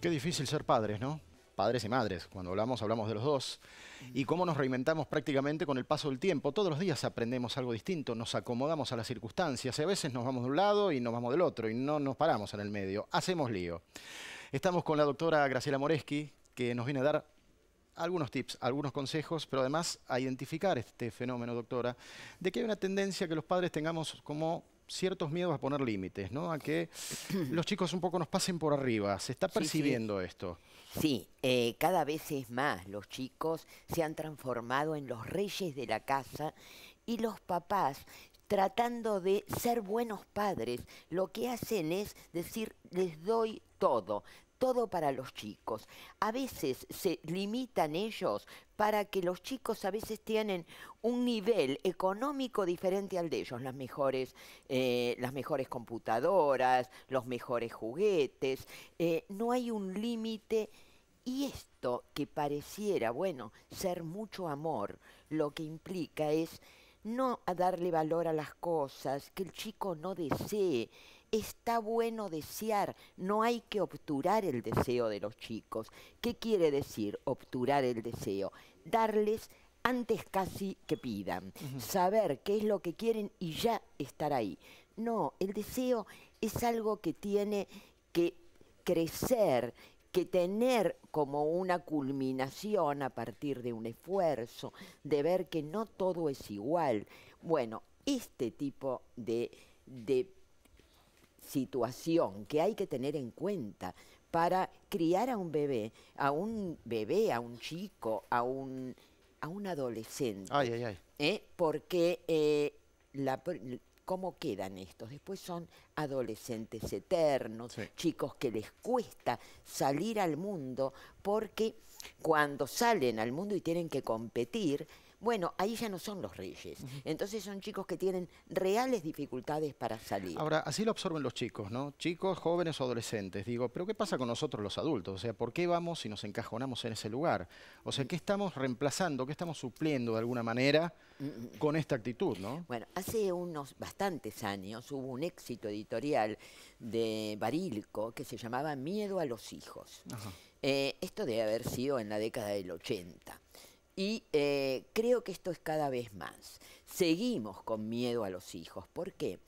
Qué difícil ser padres, ¿no? Padres y madres, cuando hablamos hablamos de los dos. Y cómo nos reinventamos prácticamente con el paso del tiempo. Todos los días aprendemos algo distinto, nos acomodamos a las circunstancias y a veces nos vamos de un lado y nos vamos del otro y no nos paramos en el medio. Hacemos lío. Estamos con la doctora Graciela Moreski, que nos viene a dar algunos tips, algunos consejos, pero además a identificar este fenómeno, doctora, de que hay una tendencia que los padres tengamos como ciertos miedos a poner límites, ¿no? A que los chicos un poco nos pasen por arriba. ¿Se está percibiendo esto? Sí, eh, cada vez es más. Los chicos se han transformado en los reyes de la casa y los papás tratando de ser buenos padres. Lo que hacen es decir, les doy todo, todo para los chicos. A veces se limitan ellos para que los chicos a veces tienen un nivel económico diferente al de ellos, las mejores, eh, las mejores computadoras, los mejores juguetes, eh, no hay un límite y esto que pareciera, bueno, ser mucho amor, lo que implica es no a darle valor a las cosas que el chico no desee. Está bueno desear, no hay que obturar el deseo de los chicos. ¿Qué quiere decir obturar el deseo? Darles antes casi que pidan, saber qué es lo que quieren y ya estar ahí. No, el deseo es algo que tiene que crecer, que tener como una culminación a partir de un esfuerzo, de ver que no todo es igual. Bueno, este tipo de, situación que hay que tener en cuenta para criar a un bebé, a un bebé, a un chico, a un, a un adolescente. ¿eh? Porque eh, la, cómo quedan estos. Después son adolescentes eternos, chicos que les cuesta salir al mundo porque cuando salen al mundo y tienen que competir, bueno, ahí ya no son los reyes. Entonces son chicos que tienen reales dificultades para salir. Ahora, así lo absorben los chicos, ¿no? Chicos, jóvenes o adolescentes. Digo, pero ¿qué pasa con nosotros los adultos? O sea, ¿por qué vamos y nos encajonamos en ese lugar? O sea, ¿qué estamos reemplazando, qué estamos supliendo de alguna manera con esta actitud, no? Bueno, hace unos bastantes años hubo un éxito editorial de Barilco que se llamaba Miedo a los hijos. Eh, esto debe haber sido en la década del 80. Y eh, creo que esto es cada vez más. Seguimos con miedo a los hijos. ¿Por qué?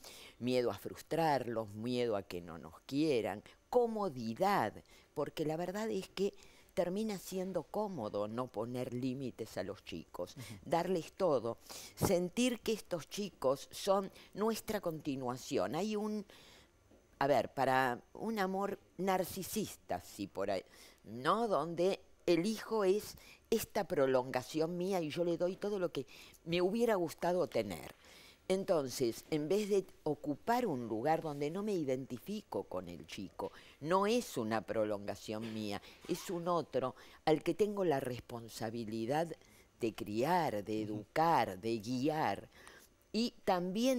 Miedo a frustrarlos, miedo a que no nos quieran, comodidad, porque la verdad es que termina siendo cómodo no poner límites a los chicos, darles todo, sentir que estos chicos son nuestra continuación. Hay un, a ver, para un amor narcisista, sí, por ahí, ¿no? Donde el hijo es esta prolongación mía y yo le doy todo lo que me hubiera gustado tener. Entonces, en vez de ocupar un lugar donde no me identifico con el chico, no es una prolongación mía, es un otro al que tengo la responsabilidad de criar, de educar, de guiar. Y también